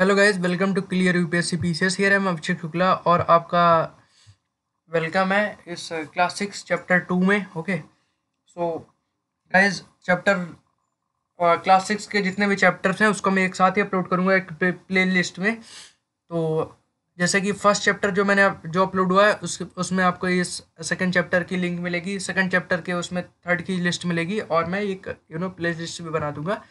Hello guys welcome to clear UPSC PCS here am Abhishek Shukla और आपका welcome है इस क्लास सिक्स चैप्टर टू में okay so guys chapter class six के जितने भी चैप्टर्स हैं उसको मैं एक साथ ही अपलोड करूँगा एक प्ले लिस्ट में तो जैसे कि फर्स्ट चैप्टर जो मैंने जो अपलोड हुआ है उस उसमें आपको इस सेकंड चैप्टर की लिंक मिलेगी सेकंड चैप्टर के उसमें थर्ड की लिस्ट मिलेगी और मैं एक यू नो प्ले लिस्ट भी बना दूंगा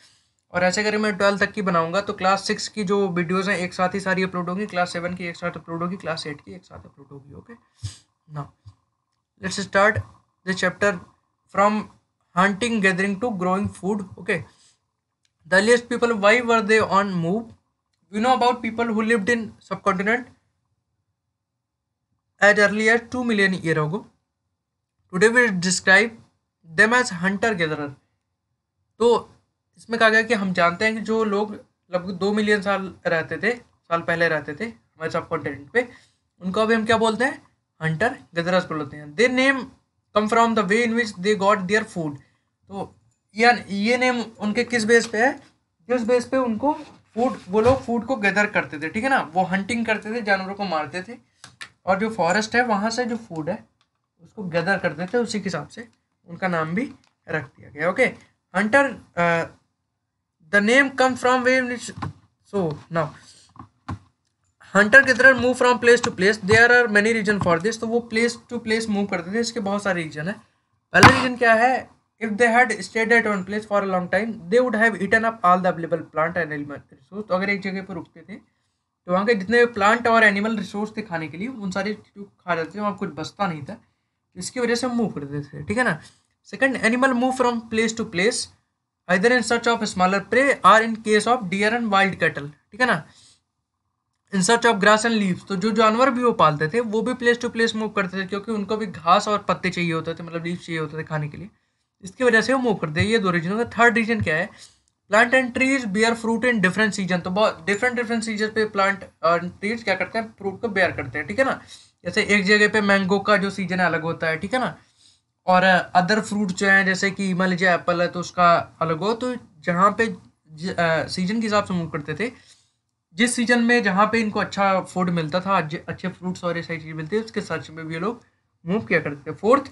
और ऐसे करें मैं ट्वेल्थ तक की बनाऊंगा तो क्लास सिक्स की जो वीडियोज़ हैं एक साथ ही सारी अपलोड होंगी क्लास सेवन की एक साथ अपलोड होगी क्लास एट की एक साथ अपलोड होगी ओके ना let's start the chapter from hunting gathering to growing food okay the earliest people why were they on move you know about people who lived in subcontinent as early as two million year ago today we describe them as hunter gather तो इसमें कहा गया कि हम जानते हैं कि जो लोग लगभग दो मिलियन साल रहते थे साल पहले रहते थे हमारे सब कॉन्टिनेंट पे उनको अभी हम क्या बोलते हैं हंटर गजराज बोलते हैं they name come from the way in which they got their food तो या ये नेम उनके किस बेस पे है जिस बेस पे उनको फूड वो लोग फूड को गैदर करते थे ठीक है ना वो हंटिंग करते थे जानवरों को मारते थे और जो फॉरेस्ट है वहाँ से जो फूड है उसको गैदर करते थे उसी के हिसाब से उनका नाम भी रख दिया गया okay hunter the name come from where it's so now hunter की तरह move from place to place there are many reason for this तो वो प्लेस टू प्लेस मूव करते थे इसके बहुत सारे रीजन है पहला रीजन क्या है if they had stayed at one place for a long time they would have eaten up all the available plant and animal resource तो अगर एक जगह पर रुकते थे तो वहाँ के जितने प्लांट और एनिमल रिसोर्स थे खाने के लिए उन सारे चीज़ों खा जाते थे वहाँ कुछ बचता नहीं था इसकी वजह से मूव करते थे ठीक है ना second animal move from place to place either in search of smaller prey or in case of deer and wild cattle ठीक है ना in search of grass and leaves तो जो जानवर भी वो पालते थे वो भी प्लेस टू प्लेस मूव करते थे क्योंकि उनको भी घास और पत्ते चाहिए होते थे मतलब लीव्स चाहिए होते थे खाने के लिए इसकी वजह से वो मूव करते हैं ये दो रीजन का थर्ड रीजन क्या है plant and trees bear fruit in different season तो बहुत डिफरेंट डिफरेंट सीजन पे प्लांट और ट्रीज क्या करते हैं फ्रूट को बेयर करते हैं ठीक है ना जैसे एक जगह पे मैंगो का जो सीजन है अलग होता है ठीक है ना और अदर फ्रूट जो हैं जैसे कि मान लीजिए एप्पल है तो उसका अलग हो तो जहाँ पे सीजन के हिसाब से मूव करते थे जिस सीजन में जहाँ पे इनको अच्छा फूड मिलता था अच्छे फ्रूट्स और ये सारी चीज़ें मिलती है उसके सर्च में भी ये लोग मूव किया करते थे फोर्थ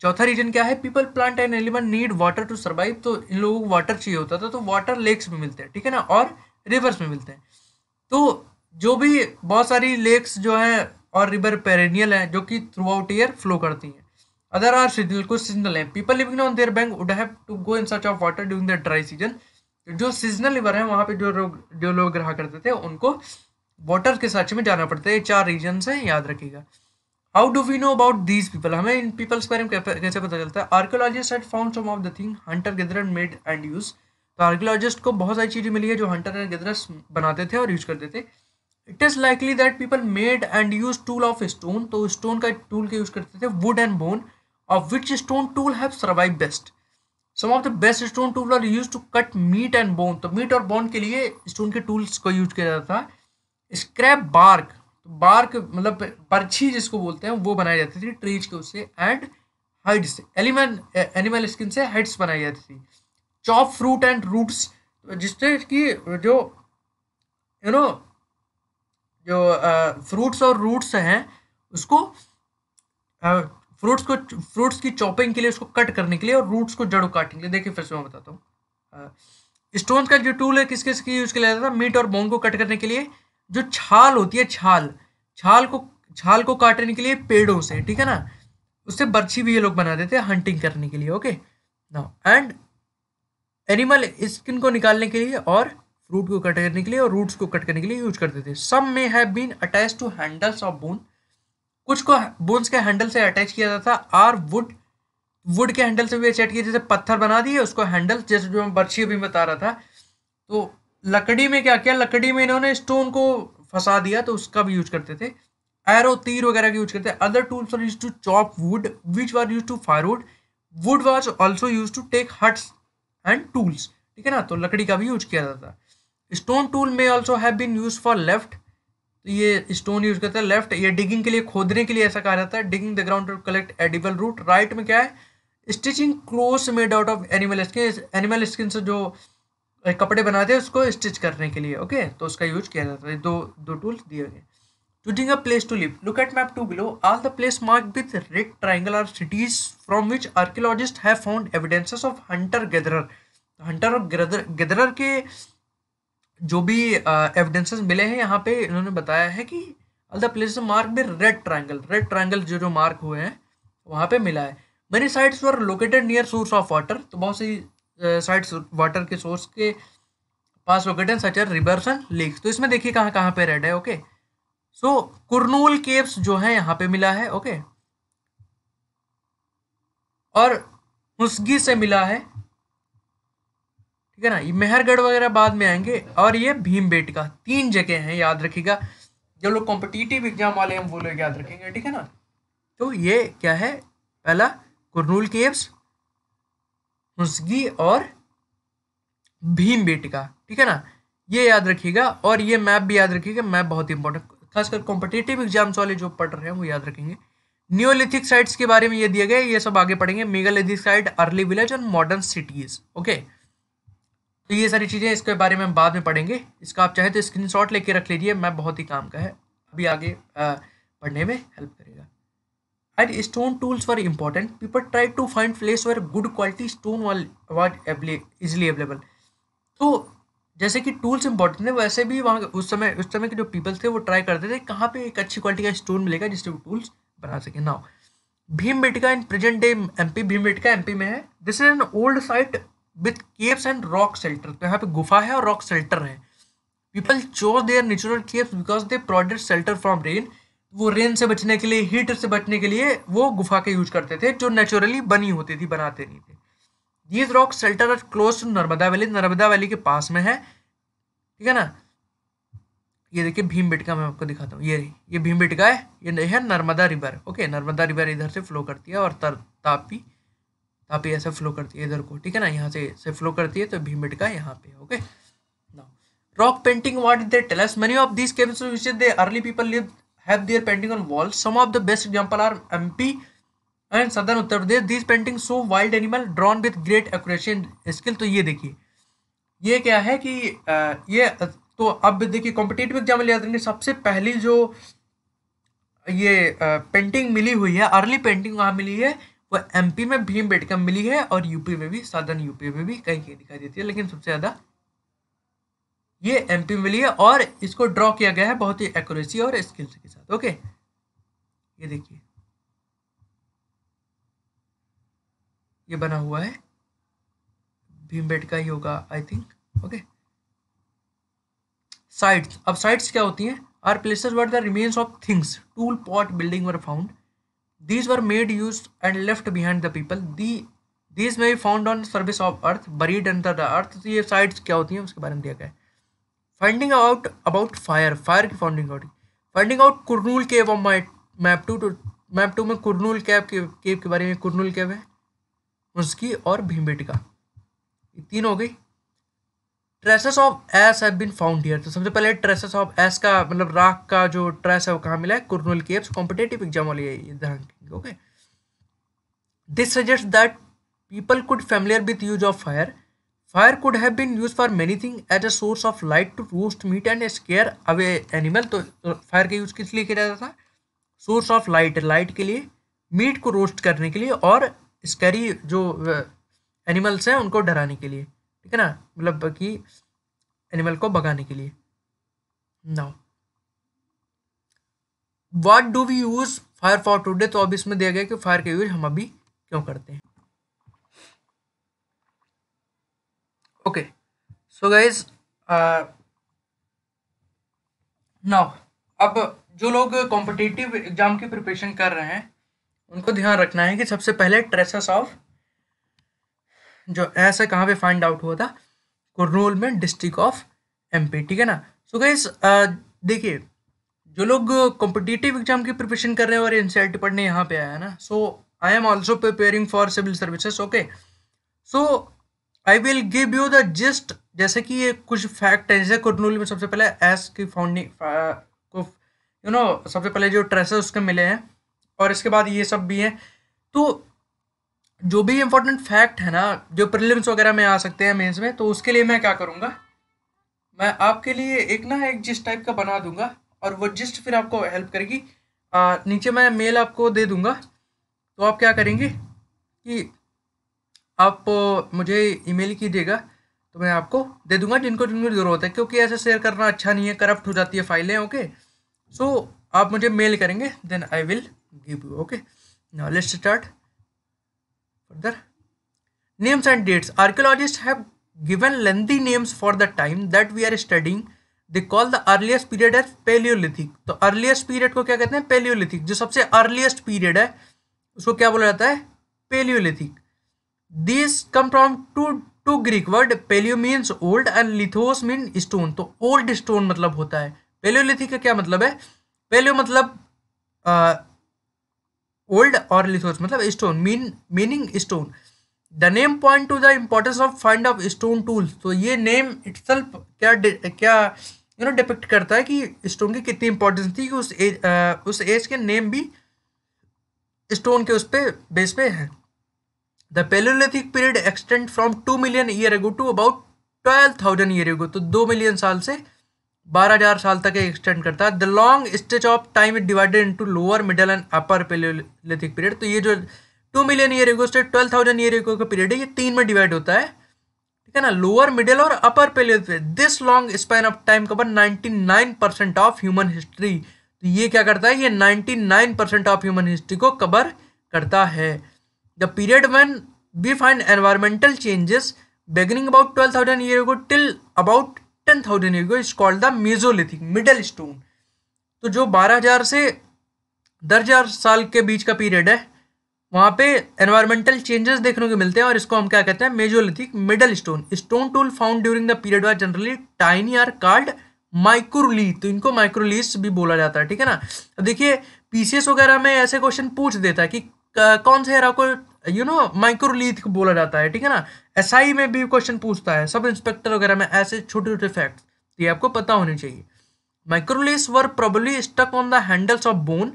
चौथा रीजन क्या है पीपल प्लांट एंड एलिमेंट नीड वाटर टू सर्वाइव तो इन लोगों को वाटर चाहिए होता था तो वाटर लेक्स में मिलते हैं ठीक है ना और रिवर्स में मिलते हैं तो जो भी बहुत सारी लेक्स जो हैं और रिवर पेरेनियल हैं जो कि थ्रू आउट ईयर फ्लो करती हैं Other are Sri Dil seasonal है People living on their bank would have to go in search of water during the dry season. जो सीजनल लिवर है वहाँ पे जो लोग जो लोग रहा करते थे उनको वाटर के सर्च में जाना पड़ता है चार रीजन है याद रखिएगा how do we know about these people हमें इन पीपल्स के बारे में कैसे पता चलता है archaeologist at found some of the thing hunter gather made and use तो आर्कोलॉजिस्ट को बहुत सारी चीज़ें मिली है जो हंटर एंड गैदरस बनाते थे और यूज करते थे it is likely that people made and use tool of stone तो स्टोन का टूल के यूज करते थे wood and bone of which stone tool have survived best some of the best stone tool are use to cut meat and bone तो meat और bone के लिए stone के टूल्स को यूज किया जाता था स्क्रैप बार्क तो बार्क मतलब बर्छी जिसको बोलते हैं वो बनाई जाती थी ट्रीज के उससे एंड हाइड से एलिमेंट एनिमल स्किन से हेड्स बनाई जाती थी चॉप फ्रूट एंड रूट्स जिससे कि जो यू you नो know, जो फ्रूट्स uh, और रूट्स हैं उसको uh, फ्रूट्स को फ्रूट्स की चॉपिंग के लिए उसको कट करने के लिए और रूट्स को जड़ों काटने के लिए देखिए फिर से मैं बताता हूँ स्टोन्स का जो टूल है किस किस की यूज़ किया जाता था मीट और बोन को कट करने के लिए जो छाल होती है छाल छाल को छाल को काटने के लिए पेड़ों से ठीक है ना उससे बर्छी भी ये लोग बना देते हैं हंटिंग करने के लिए ओके ना एंड एनिमल स्किन को निकालने के लिए और फ्रूट को कट करने के लिए और रूट्स को कट करने के लिए यूज करते थे some may have been attach to handles of bone कुछ को बोन्स के हैंडल से अटैच किया जाता था आर वुड वुड के हैंडल से भी अटैच किया जैसे पत्थर बना दिए उसको हैंडल जैसे जो मैं बर्छी अभी बता रहा था तो लकड़ी में क्या किया लकड़ी में इन्होंने स्टोन को फंसा दिया तो उसका भी यूज करते थे एरो तीर वगैरह का यूज करते थे other tools are use to chop wood which was use to fire wood wood was also use to take huts and tools ठीक है ना तो लकड़ी का भी यूज किया जाता स्टोन टूल में also have been use for left तो ये स्टोन यूज करता है लेफ्ट ये डिगिंग के लिए खोदने के लिए ऐसा कहा जाता है digging the ground to collect edible root right में क्या है stitching cloth made out of animal skin animal skin से जो कपड़े बनाते हैं उसको स्टिच करने के लिए ओके तो उसका यूज किया जाता है दो दो टूल दिए गए choosing a place to live look at map two below all the place mark with red triangle are cities from which archaeologist have found evidences of hunter gather hunter और gather के जो भी evidences मिले हैं यहाँ पे इन्होंने बताया है कि प्लेस मार्क में रेड ट्राइंगल रेड ट्राइंगल जो जो मार्क हुए हैं वहाँ पे मिला है many sites were located near source of water तो बहुत सी साइट्स वाटर के सोर्स के पास लोकेटेड सच एर रिवर्स एंड लेक्स तो इसमें देखिए कहाँ कहाँ पे रेड है ओके सो कुरनूल केव्स जो है यहाँ पे मिला है ओके okay? और हुसगी से मिला है ठीक है ना ये मेहरगढ़ वगैरह बाद में आएंगे और ये भीम का तीन जगह हैं याद रखिएगा जो लोग कॉम्पिटिटिव एग्जाम वाले हैं वो लोग याद रखेंगे ठीक है ना तो ये क्या है पहला कुरनूल केव्स मुस्गी और भीमबेटका ठीक है ना ये याद रखिएगा और ये मैप भी याद रखिएगा मैप बहुत इंपॉर्टेंट खासकर कॉम्पिटेटिव एग्जाम्स वाले जो पढ़ रहे हैं वो याद रखेंगे न्योलिथिक साइट्स के बारे में ये दिए गए ये सब आगे पढ़ेंगे मेगालिथिक साइट अर्ली विलेज और मॉडर्न सिटीज ओके okay? तो ये सारी चीज़ें इसके बारे में हम बाद में पढ़ेंगे इसका आप चाहे तो स्क्रीन शॉट लेके रख लीजिए मैं बहुत ही काम का है अभी आगे पढ़ने में हेल्प करेगा and stone tools were important people try to find place where good quality stone was easily available तो जैसे कि टूल्स इंपॉर्टेंट थे वैसे भी वहाँ उस समय उस समय के जो पीपल थे वो ट्राई करते थे कहाँ पे एक अच्छी क्वालिटी का स्टोन मिलेगा जिससे वो टूल्स बना सके now Bhimbetka in present day M P Bhimbetka M P में है this is an old site with caves and rock shelter तो यहाँ पे गुफा है और रॉक सेल्टर है people chose their natural caves because they provided shelter from rain वो रेन से बचने के लिए हीट से बचने के लिए वो गुफा का यूज करते थे जो नेचुरली बनी होती थी बनाते नहीं थे these rock shelter are close to Narmada valley Narmada valley के पास में है ठीक है ना ये देखिए भीम बेटका मैं आपको दिखाता हूँ ये ये भीम बेटका है ये है Narmada river okay Narmada river इधर से फ्लो करती है और तर तापी यहाँ पे ऐसे फ्लो करती है इधर को ठीक है ना यहाँ से ऐसे फ्लो करती है तो भीमिट का यहाँ पे okay rock painting what they tells many of this caves which caves which the early people lived have their painting on walls some of the best example are mp and southern Uttar Pradesh this painting show wild animal drawn with great accuracy skill तो ये देखिए ये क्या है कि ये तो अब देखिए कॉम्पिटेटिव एग्जाम में लिया सबसे पहली जो ये पेंटिंग मिली हुई है अर्ली पेंटिंग वहाँ मिली है वो एमपी में भीम बेटका मिली है और यूपी में भी साधन यूपी में भी कहीं कहीं दिखाई देती है लेकिन सबसे ज़्यादा ये एम में मिली है और इसको ड्रॉ किया गया है बहुत ही एक्यूरेसी और स्किल्स के साथ ओके ये देखिए ये बना हुआ है भीम बेटका ही होगा आई थिंक ओके साइट्स अब साइट्स क्या होती हैं are places where the remains of things tool pot building were found these were made use and left behind the people the these may be found on surface of earth, buried under the तो ये sides क्या होती हैं उसके बारे में दिया गया है finding out about fire fire की founding out finding out Kurnool cave और मैप टू मैप टू में कुरनूल कैव केव के बारे में कुरनूल कैब है उसकी और भीमबेटका तीन हो गई traces of ash have been found here तो सबसे पहले ट्रेसेस ऑफ एस का मतलब राख का जो ट्रेस है वो कहाँ मिला है कुरनुल एप्स कॉम्पिटेटिव एग्जाम वाली है ध्यान okay this suggest that people could familiar with use of fire fire could have been use for many thing as a source of light to roast meat and scare away animal तो fire तो का use किस लिए किया जाता था source of light light के लिए मीट को रोस्ट करने के लिए और स्कैरी जो एनिमल्स uh, हैं उनको डराने के लिए ठीक है ना मतलब कि एनिमल को भगाने के लिए now what do we use fire for today तो अब इसमें दिया गया कि फायर का यूज हम अभी क्यों करते हैं ओके सो गाइज नाउ अब जो लोग कॉम्पिटिटिव एग्जाम की प्रिपरेशन कर रहे हैं उनको ध्यान रखना है कि सबसे पहले ट्रेसेस ऑफ जो ऐसा कहाँ पे फाइंड आउट हुआ था कुरनूल में डिस्ट्रिक्ट ऑफ एमपी ठीक है ना सो गई देखिए जो लोग कॉम्पिटिटिव एग्जाम की प्रिपरेशन कर रहे हैं और एन पढ़ने यहाँ पे आया है ना so I am also preparing for civil services okay so I will give you the just जैसे कि ये कुछ फैक्ट है जैसे कुरनूल में सबसे पहले एस की फाउंडिंग को यू नो सबसे पहले जो ट्रेसेस उसके मिले हैं और इसके बाद ये सब भी हैं तो जो भी इम्पोर्टेंट फैक्ट है ना जो प्रिलिम्स वगैरह में आ सकते हैं मेंस में तो उसके लिए मैं क्या करूँगा मैं आपके लिए एक ना एक जिस टाइप का बना दूंगा और वो जिस्ट फिर आपको हेल्प करेगी आ, नीचे मैं मेल आपको दे दूंगा तो आप क्या करेंगे कि आप मुझे ईमेल कीजिएगा तो मैं आपको दे दूंगा जिनको जिनको ज़रूरत है क्योंकि ऐसे शेयर करना अच्छा नहीं है करप्ट हो जाती है फाइलें ओके सो आप मुझे मेल करेंगे then I will give you okay knowledge start further names and dates archaeologists have given lengthy names for the time that we are studying they call the earliest period है Palaeolithic तो earliest period को क्या कहते हैं palaeolithic जो सबसे earliest period है उसको क्या बोला जाता है Palaeolithic this come from two two Greek word palaeo means old and lithos mean stone तो ओल्ड स्टोन मतलब होता है पेलियोलिथिक का क्या मतलब है पेलियो मतलब uh, ओल्ड और रिसोर्स मतलब stone mean meaning stone the name point to the importance of find of stone tools तो ये नेम इट्सल्फ क्या क्या यू नो डिपेक्ट करता है कि स्टोन की कितनी इंपॉर्टेंस थी कि उस एज उस एज के नेम भी स्टोन के उस पे बेस पे है the Palaeolithic period extend from two million year ago to about twelve thousand year ago तो दो मिलियन साल से बारह हजार साल तक एक्सटेंड करता है the long stretch of time is divided into lower middle and upper Palaeolithic period तो ये जो टू मिलियन ईयर इगो से ट्वेल्व थाउजेंड ईयर इगो का पीरियड है ये तीन में डिवाइड होता है ठीक है ना लोअर मिडिल और upper Palaeolithic this long span of time cover ninety nine percent of human history तो ये क्या करता है ये ninety nine percent of human history को कवर करता है the period when we find environmental changes beginning about twelve thousand year ago till about ten thousand year is called the Mesolithic middle stone तो जो बारह हजार से दस हजार साल के बीच का पीरियड है वहाँ पे एनवायरमेंटल चेंजेस देखने को मिलते हैं और इसको हम क्या कहते हैं Mesolithic middle stone stone tool found during the period was generally tiny are called microliths तो इनको माइक्रोलीस भी बोला जाता है ठीक है ना अब देखिए पीसीएस वगैरह में ऐसे क्वेश्चन पूछ देता है कि कौन से एरा को यू नो माइक्रोलीथ बोला जाता है ठीक है ना एसआई में भी क्वेश्चन पूछता है सब इंस्पेक्टर वगैरह में ऐसे छोटे छोटे फैक्ट्स ये आपको पता होने चाहिए microliths were probably stuck on the handles of bone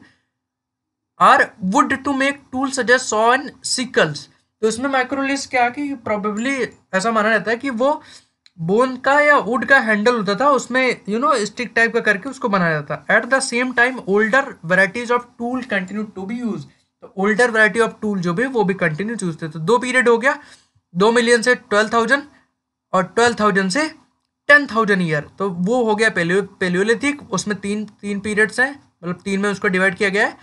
or wood to make tool such as saw sickles तो इसमें माइक्रोलेस क्या कि प्रॉबेबली ऐसा माना जाता है कि वो बोन का या वुड का हैंडल होता था उसमें यू नो स्टिक टाइप का करके उसको बनाया जाता था at the same time older varieties of tool continue to be use older variety of tool जो भी वो भी कंटिन्यू यूज थे तो दो पीरियड हो गया दो मिलियन से ट्वेल्व थाउजेंड और ट्वेल्व थाउजेंड से टेन थाउजेंड ईयर तो वो हो गया पेलियो पेलियोलिथिक उसमें तीन तीन पीरियड्स हैं मतलब तीन में उसको डिवाइड किया गया है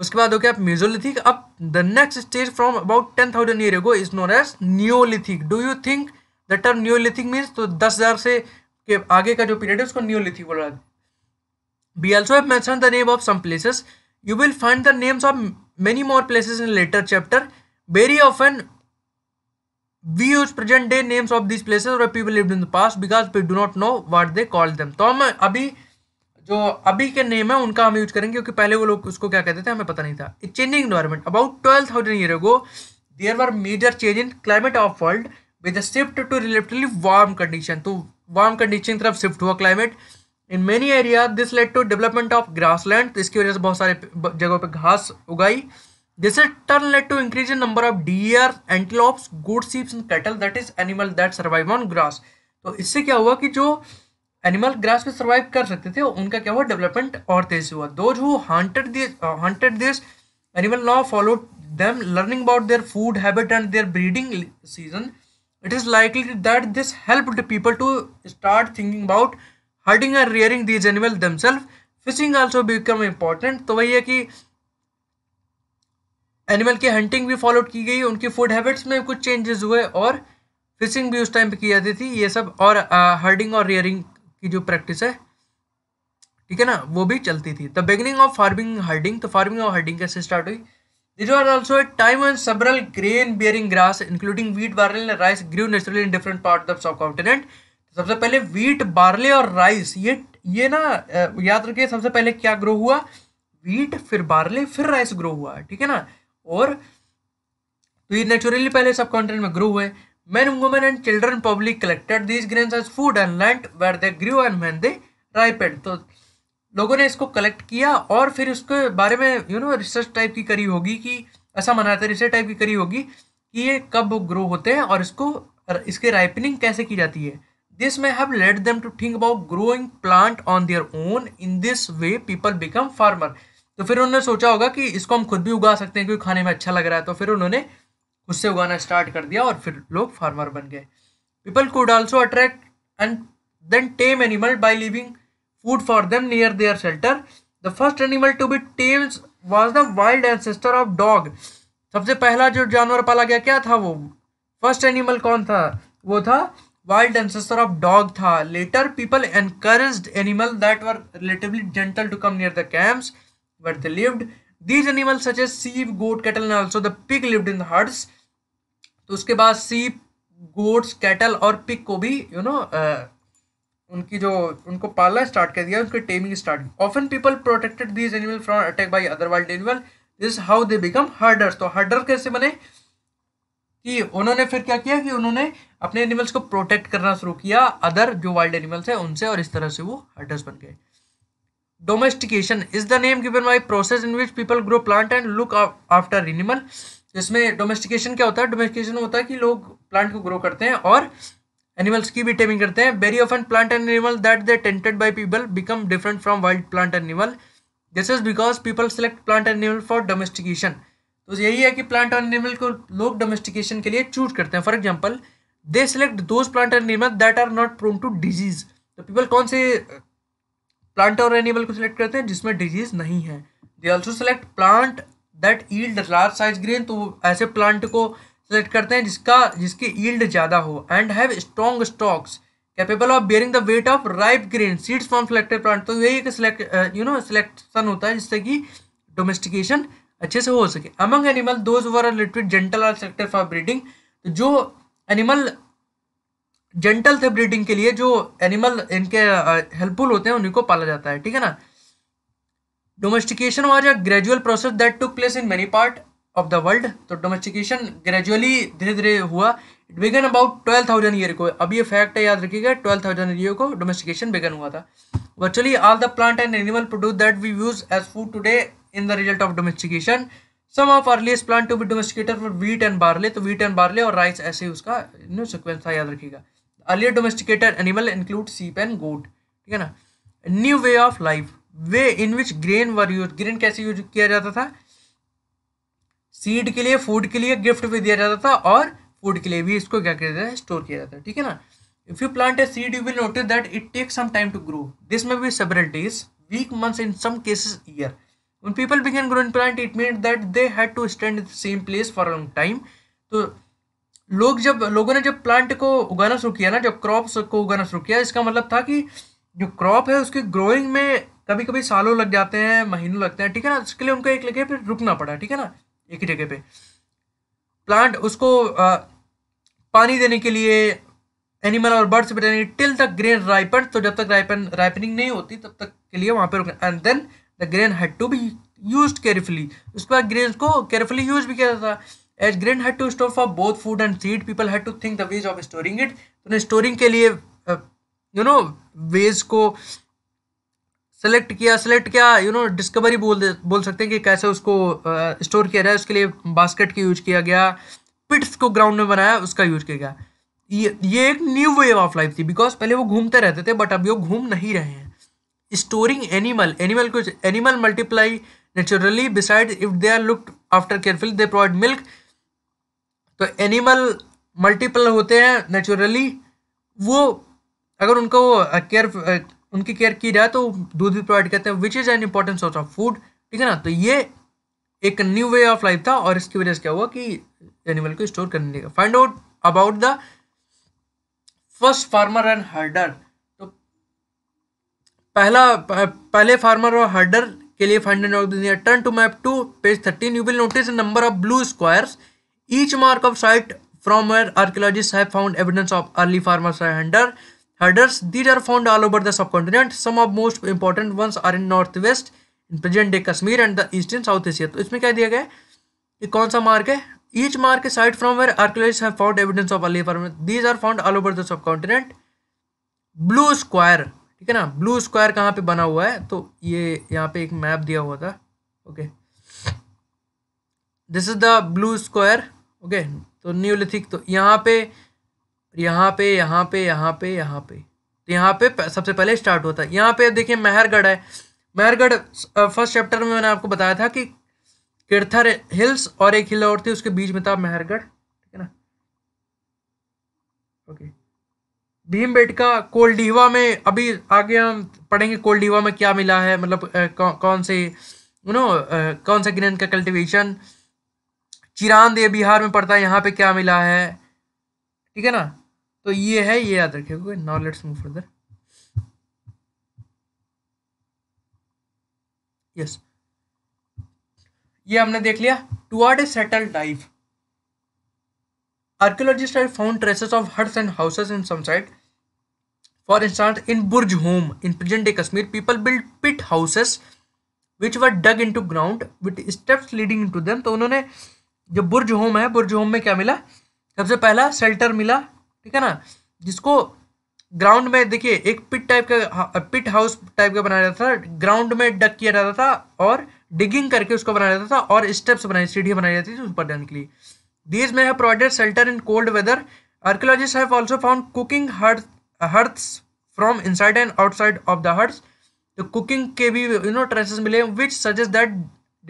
उसके बाद हो गया म्यूजोलिथिक अब the next stage from about ten thousand year ago is known as Neolithic do you think the term Neolithic means तो दस हज़ार से के आगे का जो पीरियड है उसको न्योलिथिक बोला जाता है we also have mention the name of some places you will find the names of many more places in later chapter very often we use present day names of these places where people lived in the past because we do not know what they called them तो हम अभी जो अभी के name है उनका हम use करेंगे क्योंकि पहले वो लोग उसको क्या कहते थे हमें पता नहीं था changing environment about twelve thousand year ago there were major change in climate of world with shift to relatively warm condition तो वार्म कंडीशन की तरफ शिफ्ट हुआ climate in many area this led to development of grassland इसकी वजह से बहुत सारे जगहों पर घास उगाई this is turn led to increase in number of deer antelopes goat sheep and cattle that is animal that survive on grass तो इससे क्या हुआ कि जो एनिमल ग्रास पे सर्वाइव कर सकते थे उनका क्या हुआ डेवलपमेंट और तेज हुआ those who hunted hunted this animal now follow them learning about their food habit and their breeding season it is likely that this help the people to start thinking about herding and rearing these animal themselves fishing also become important तो वही है कि animal की hunting भी followed की गई उनकी food habits में कुछ चेंजेस हुए और फिशिंग भी उस टाइम पे की जाती थी ये सब और हर्डिंग और रियरिंग की जो प्रैक्टिस है ठीक है ना वो भी चलती थी the beginning of farming herding तो फार्मिंग और हर्डिंग कैसे स्टार्ट हुई this was also a time on several grain bearing grass including wheat barley rice grew naturally in different part of subcontinent सबसे पहले वीट बार्ले और rice ये ये ना याद रखिए सबसे पहले क्या ग्रो हुआ वीट फिर बार्ले फिर राइस ग्रो हुआ ठीक है ना और तो ये नेचुरली पहले सब कॉन्टिनेंट में ग्रो हुए man women and children probably collected these grains as food and learnt where they grew and when they ripened तो लोगों ने इसको कलेक्ट किया और फिर उसके बारे में यू नो रिसर्च टाइप की करी होगी कि ऐसा मनाते रिसर्च टाइप की करी होगी कि ये कब ग्रो होते हैं और इसको इसके राइपनिंग कैसे की जाती है this may have led them to think about growing plant on their own in this way people become farmer तो फिर उन्होंने सोचा होगा कि इसको हम खुद भी उगा सकते हैं क्योंकि खाने में अच्छा लग रहा है तो फिर उन्होंने खुद से उगाना स्टार्ट कर दिया और फिर लोग फार्मर बन गए people could also attract and then tame animal by leaving food for them near their shelter. The first animal to be tamed was the wild ancestor of dog सबसे पहला जो जानवर पाला गया क्या था वो फर्स्ट एनिमल कौन था वो था वाइल्ड एंसेस्टर ऑफ डॉग था later people encourage animal that were relatively gentle to come near the camps where they lived these animals such as sheep goat cattle and also the pig lived in the herds तो उसके बाद sheep, goats, cattle और pig को भी you know know, उनकी जो उनको पालना start कर दिया उनके taming start. Often people protected these animals from attack by other wild animal. This is how they become herders. तो herder कैसे बने कि उन्होंने फिर क्या किया कि उन्होंने अपने एनिमल्स को प्रोटेक्ट करना शुरू किया अदर जो वाइल्ड एनिमल्स हैं उनसे और इस तरह से वो हर्डर्स बन गए domestication is the name given by process in which people grow plant and look after animal इसमें डोमेस्टिकेशन क्या होता है डोमेस्टिकेशन होता है कि लोग प्लांट को ग्रो करते हैं और एनिमल्स की भी टेमिंग करते हैं very often plant and animal that they tended by people become different from wild plant and animal this is because people select plant and animal for domestication तो यही है कि प्लांट और एनिमल को लोग डोमेस्टिकेशन के लिए चूज करते हैं for example they select those plant and animal that are not prone to disease तो पीपल कौन से प्लांट और एनिमल को सिलेक्ट करते हैं जिसमें डिजीज नहीं है they also select plant that yield large size grain तो ऐसे प्लांट को सेलेक्ट करते हैं जिसका जिसकी ईल्ड ज़्यादा हो and have strong stalks capable of bearing the weight of ripe grain seeds from selected plant तो यही एक सिलेक्ट यू नो सिलेक्शन होता है जिससे कि डोमेस्टिकेशन अच्छे से हो सके among animal those were literate gentle are selected for breeding जो एनिमल जेंटल थे ब्रीडिंग के लिए जो एनिमल इनके हेल्पफुल होते हैं उन्हीं को पाला जाता है ठीक है ना domestication was a gradual process that took place in many part of the world तो डोमेस्टिकेशन ग्रेजुअली धीरे धीरे हुआ it began about twelve thousand year को अभी ये फैक्ट है याद रखिएगा ट्वेल्व थाउजेंड ईयर को डोमेस्टिकेशन बिगन हुआ था virtually all the plant and animal produce that we use as food today in the result of domestication some of earliest plant to be domesticated for wheat and barley तो wheat and barley और rice ऐसे ही उसका sequence था याद रखिएगा earlier domesticated animal include sheep and goat ठीक है ना new way of life way in which grain were use grain कैसे यूज किया जाता था सीड के लिए फूड के लिए गिफ्ट भी दिया जाता था और फूड के लिए भी इसको क्या किया जाता है स्टोर किया जाता है ठीक है ना if you plant a seed you will notice that it take some time to grow this may be several days week months in some cases year when people began growing plant it mean that they had to stand in the same place for a long time तो लोग जब लोगों ने जब plant को उगाना शुरू किया ना जब क्रॉप्स को उगाना शुरू किया इसका मतलब था कि जो क्रॉप है उसकी ग्रोइंग में कभी कभी सालों लग जाते हैं महीनों लगते हैं ठीक है ना इसके लिए उनको एक जगह पे रुकना पड़ा ठीक है ना एक ही जगह पे प्लांट उसको आ, पानी देने के लिए एनिमल और बर्ड्स बचाने टिल द ग्रेन राइपन तो जब तक राइपन राइपनिंग नहीं होती तब तक के लिए वहाँ पर रुकना and then the grain had to be use carefully उसके बाद ग्रेन को केयरफुली यूज भी किया जाता है as grain had to store for both food and seed people had to think the ways of storing it उन्हें storing के लिए यू नो वेज को सेलेक्ट किया सेलेक्ट किया यू नो डिस्कवरी बोल बोल सकते हैं कि कैसे उसको स्टोर uh, किया जाए उसके लिए बास्केट का यूज किया गया पिट्स को ग्राउंड में बनाया उसका यूज किया गया ये ये एक न्यू वेव ऑफ लाइफ थी बिकॉज पहले वो घूमते रहते थे बट अब वो घूम नहीं रहे हैं स्टोरिंग एनिमल एनिमल कुछ animal multiply naturally beside if they are looked after careful they provide milk तो एनिमल मल्टीपल होते हैं नेचुरली वो अगर उनको केयर उनकी केयर की जाए तो दूध भी प्रोवाइड करते हैं which is an important source of food ठीक है ना तो ये एक न्यू वे ऑफ लाइफ था और इसकी वजह से क्या हुआ कि एनिमल को स्टोर करने का find out about the first farmer and herder तो पहला पहले फार्मर और हर्डर के लिए find out turn to map to page thirteen you will notice number of blue squares each mark of site from where archaeologist have found evidence of early farmers hunter herders these are found all over the subcontinent some of most important ones are in north west in present day Kashmir and the east in South Asia तो इसमें क्या दिया गया है कौन सा mark है each mark site from where archaeologist have found evidence of early farmer these are found all over the subcontinent blue square ठीक है ना ब्लू स्क्वायर कहाँ पे बना हुआ है तो ये यहाँ पे एक मैप दिया हुआ था okay this is the blue square okay तो न्यूलिथिक तो यहाँ पे यहाँ पे यहाँ पे यहाँ पे यहाँ पे तो यहाँ पे सबसे पहले स्टार्ट होता है यहाँ पे देखिए मेहरगढ़ है मेहरगढ़ फर्स्ट चैप्टर में मैंने आपको बताया था कि किरथर हिल्स और एक हिल और थी उसके बीच में था मेहरगढ़ ठीक है ना ओके बेटका कोलडीवा में अभी आगे हम पढ़ेंगे कोलडीवा में क्या मिला है मतलब कौन, कौन से यू नो कौन सा ग्रेन का कल्टिवेशन चिरांदे बिहार में पड़ता है यहाँ पे क्या मिला है ठीक है ना तो ये है ये याद रखे now let's move further yes ये हमने देख लिया toward a settle type archaeologist I found traces of huts and houses in some site for instance in Burzahom in present day Kashmir people build pit houses which were dug into ground with steps leading into them तो उन्होंने जो बुर्ज home है बुर्ज home में क्या मिला सबसे पहला shelter मिला ठीक है ना जिसको ग्राउंड में देखिए एक पिट टाइप का पिट हाउस टाइप का बनाया जाता था ग्राउंड में डक किया जाता था और डिगिंग करके उसको बनाया जाता था और स्टेप्स बनाई सीढ़ी बनाई जाती थी ऊपर जाने के लिए these may have provided shelter in cold weather archaeologist have also found cooking hearth, hearths from inside and outside of the huts the के भी यू नो ट्रेसेस मिले which suggest that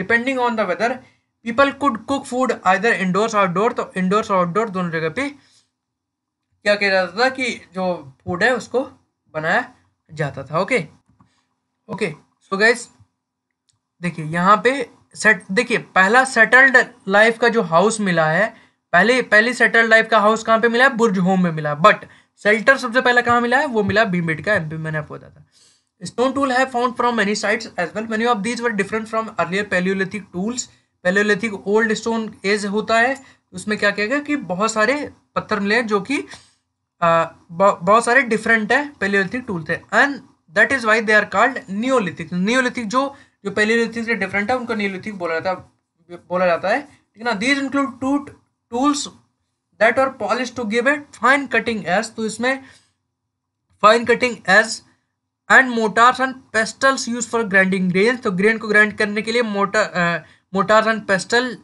depending on the weather people could cook food either indoors outdoors तो indoors और outdoors दोनों जगह पे क्या किया जाता था कि जो फूड है उसको बनाया जाता था ओके ओके सो गैस देखिए यहाँ पे सेट देखिए पहला सेटल्ड लाइफ का जो हाउस मिला है पहले पहली सेटल्ड लाइफ का हाउस कहाँ पे मिला है बुर्ज होम में मिला बट सेल्टर सबसे पहला कहाँ मिला है वो मिला भीमबेट का एमपी मैंने आपको बताया था stone tool have found from many sites as well many of these were different from earlier paleolithic tools paleolithic old stone age होता है उसमें क्या कहेगा कि बहुत सारे पत्थर मिले जो कि बहुत सारे डिफरेंट है पैलोलिथिक टूल थे and that is why they are called neolithic neolithic जो जो पैलोलिथिक से डिफरेंट है उनको नियोलिथिक बोला जाता है बोला जाता है ठीक है ना these include to tools that are polish to give a fine cutting edge तो इसमें fine cutting edge and mortars and pestles use for grinding grain तो ग्रेन को ग्राइंड करने के लिए मोटर मोटार रन पेस्टल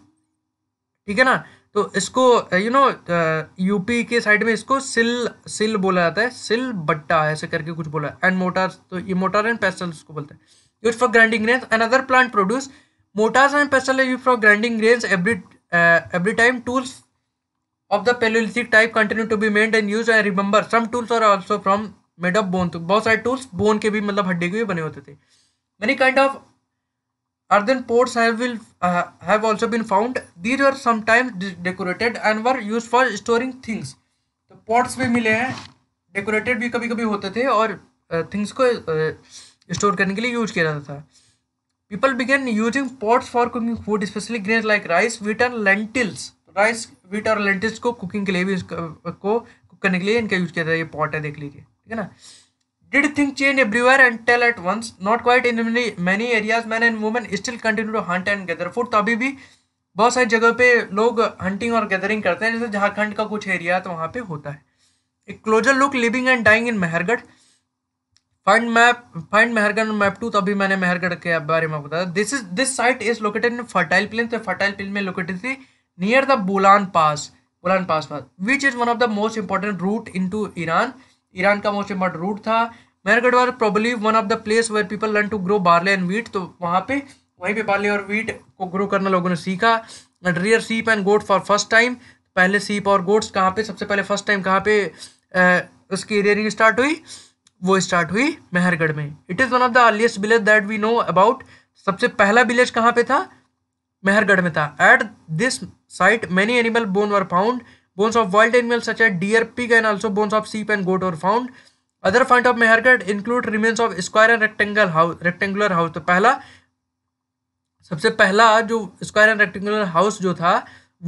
ठीक है ना तो इसको यू नो यूपी के साइड में इसको सिल सिल बोला जाता है सिल बट्टा ऐसे करके कुछ बोला एंड मोटार तो ये मोटार एंड पेस्टल उसको बोलते हैं use for grinding range and other plant produce mortars and pestle use for grinding range every every time tools of the paleolithic type continue to be made and use I remember some tools are also from made of bone बहुत सारे tools bone के भी मतलब हड्डी के भी बने होते थे many kind of Earthen pots have, will, uh, have also been found. These were sometimes decorated and were used for storing things. तो पॉट्स भी मिले हैं डेकोरेटेड भी कभी कभी होते थे और थिंग्स uh, को स्टोर uh, करने के लिए यूज किया जाता था people began using pots for cooking food specially grain like rice wheat and lentils rice wheat और लेंटिल्स को कुकिंग के लिए भी इसको uh, को कुक करने के लिए इनका यूज किया जाता है ये पॉट है देख लीजिए ठीक है ना Did things change everywhere until at once? Not quite in many, many areas, men and women still continue to hunt and gather food. तो अभी भी बहुत सारी जगह पे लोग हंटिंग और गैदरिंग करते हैं जैसे झारखंड का कुछ एरिया तो वहाँ पे होता है a closer look living and dying in Mehrgarh find map find Mehrgarh map to तो अभी मैंने मेहरगढ़ के बारे में बताया this is this site is located in fertile plain तो फर्टाइल प्लेन में लोकेटेड थी near the Bolan pass Bolan pass pass which is one of the most important route into Iran Iran का मोस्ट इम्पॉर्टेंट रूट था Mehrgarh was probably one of the place where people learn to grow barley and wheat तो वहाँ पे वहीं पे barley और wheat को grow करना लोगों ने सीखा and rear sheep and goat for first time पहले सीप और गोट्स कहाँ पे सबसे पहले फर्स्ट टाइम कहाँ पे उसकी रेयरिंग स्टार्ट हुई वो स्टार्ट हुई मेहरगढ़ में it is one of the earliest village that we know about सबसे पहला विलेज कहाँ पे था मेहरगढ़ में था at this site many animal bone were found Bones of wild animals such as deer, pig, and also bones of sheep and goat were found. other find of Mehrgarh include remains of square and rectangle house rectangular house to pehla sabse pehla jo square and rectangular house jo tha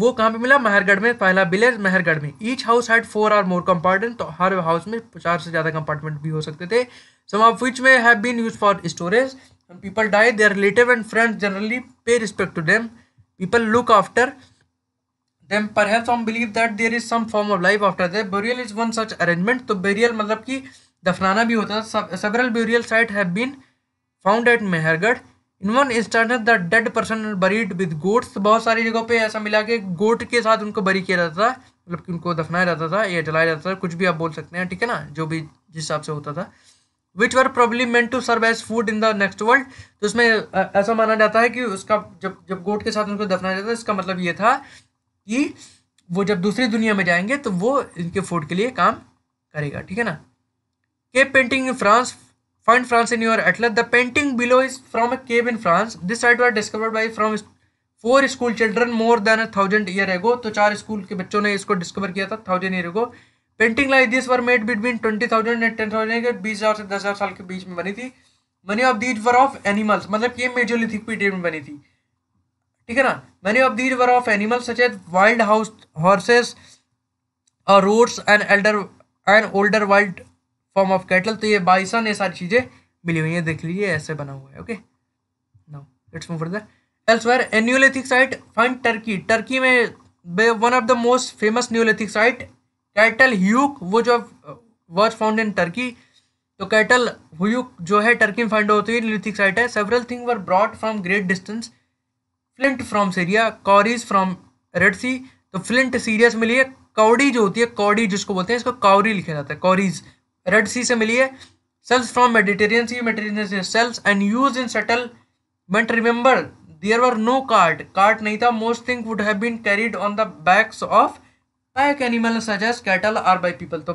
वो कहाँ पे मिला महरगढ़ में पहला village Mehrgarh में each house had four or more compartment तो हर house में चार से ज़्यादा कंपार्टमेंट भी हो सकते थे सम of which may have been use for storage people die their relative and friends generally pay respect to them people look after then perhaps हम believe that there is some form of life after that burial is one such arrangement तो burial मतलब कि दफनाना भी होता था several burial site have been found at Mehrgarh in one instance the dead person buried with goats बहुत सारी जगहों पे ऐसा मिला कि गोट के साथ उनको बरी किया जाता था मतलब कि उनको दफनाया जाता था या जलाया जाता था कुछ भी आप बोल सकते हैं ठीक है ना जो भी जिस हिसाब से होता था which were probably meant to serve as food in the next world तो उसमें ऐसा माना जाता है कि उसका जब जब गोट के साथ उनको दफनाया जाता था इसका मतलब ये था कि वो जब दूसरी दुनिया में जाएंगे तो वो इनके फूड के लिए काम करेगा ठीक है ना cave painting in France find France in your atlas the painting below is from a cave in France this site was discovered by from four school children more than a thousand year ago तो चार school के बच्चों ने इसको discover किया था thousand year ago painting like this were made between twenty thousand and ten thousand के बीस हज़ार से दस हज़ार साल के बीच में बनी थी many of these were of animals मतलब ये मेजोलिथिक पीरियड में बनी थी ठीक है ना many of these were of animal such as wild house horses rods and elder and older wild form of cattle तो ये बाइसन ये सारी चीज़ें मिली हुई हैं देख लीजिए ऐसे बना हुआ है okay now let's move further elsewhere a neolithic site find Turkey Turkey में one of the most famous neolithic site Catal Huyuk वो जो वॉच फाउंड इन टर्की तो कैटल हुयुक जो है टर्की में फाइंड होती है लिथिक साइट है several thing were brought from great distance flint from Syria cowries from Red Sea तो फ्लिंट सीरिया से मिली है कौड़ी जो होती है कौड़ी जिसको बोलते हैं इसको कौरी लिखा जाता है कौरीज रेड सी से मिली है shells from Mediterranean Sea Mediterranean से shells and use in settlement remember there were no cart cart नहीं था most thing would have been carried on the backs of pack animal as cattle or by people तो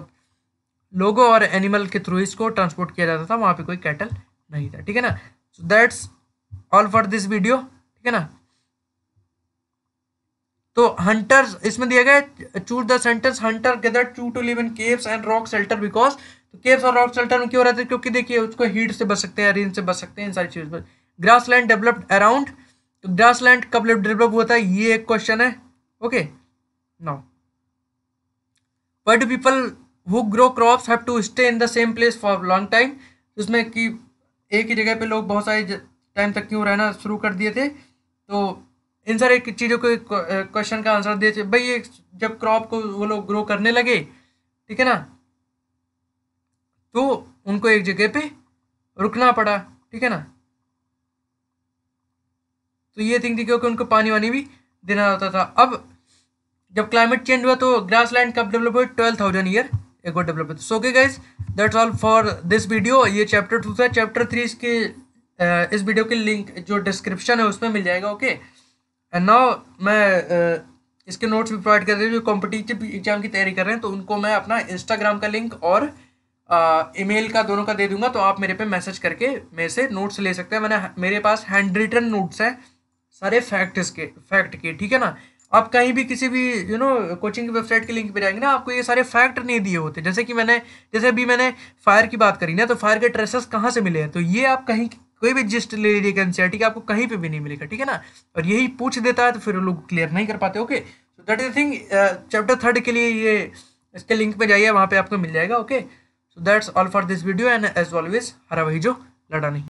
लोगों और animal के through इसको transport किया जाता था वहाँ पे कोई कैटल नहीं था ठीक है ना so that's all for this video ठीक है ना तो हंटर्स इसमें दिया गया choose the sentence hunter gather chose to live in caves and rock shelter because तो केव्स और रॉक सेल्टर में क्यों रहते हैं क्योंकि देखिए उसको हीट से बच सकते हैं रेन से बच सकते हैं इन सारी चीज पर ग्रास लैंड डेवलप्ड अराउंड तो ग्रास लैंड कब डेवलप हुआ था ये एक क्वेश्चन है okay now why do people who grow crops have to stay in the same place for long time उसमें कि एक ही जगह पे लोग बहुत सारे टाइम तक क्यों रहना शुरू कर दिए थे तो इन सारे चीज़ों के क्वेश्चन का आंसर दिए भाई ये जब क्रॉप को वो लोग ग्रो करने लगे ठीक है ना तो उनको एक जगह पे रुकना पड़ा ठीक है ना तो ये थिंग थी क्योंकि उनको पानी वानी भी देना होता था अब जब क्लाइमेट चेंज हुआ तो ग्रास लैंड कब डेवलप हुई twelve thousand year ago develop हुई so okay guys that's all for this video ये चैप्टर टू था चैप्टर थ्री इसके इस वीडियो की लिंक जो डिस्क्रिप्शन है उसमें मिल जाएगा ओके okay? एंड नाउ मैं uh, इसके नोट्स भी प्रोवाइड कर रही हूँ जो कॉम्पिटिटिव एग्जाम की तैयारी कर रहे हैं तो उनको मैं अपना इंस्टाग्राम का लिंक और ईमेल uh, का दोनों का दे दूंगा तो आप मेरे पे मैसेज करके मेरे से नोट्स ले सकते हैं मैंने मेरे पास हैंड रिटन नोट्स हैं सारे फैक्ट्स के फैक्ट के ठीक है ना आप कहीं भी किसी भी यू नो कोचिंग की वेबसाइट के लिंक पे जाएंगे ना आपको ये सारे फैक्ट नहीं दिए होते जैसे कि मैंने जैसे अभी मैंने फायर की बात करी ना तो फायर के ट्रेसेस कहाँ से मिले हैं तो ये आप कहीं कोई भी जिस्ट ले लीजिए एनसीआर ठीक है आपको कहीं पे भी नहीं मिलेगा ठीक है ना और यही पूछ देता है तो फिर लोग क्लियर नहीं कर पाते okay so that is thing chapter third के लिए ये इसके लिंक पे जाइए वहाँ पे आपको मिल जाएगा okay so that's all for this video and as always हरा भाई जो लड़ा नहीं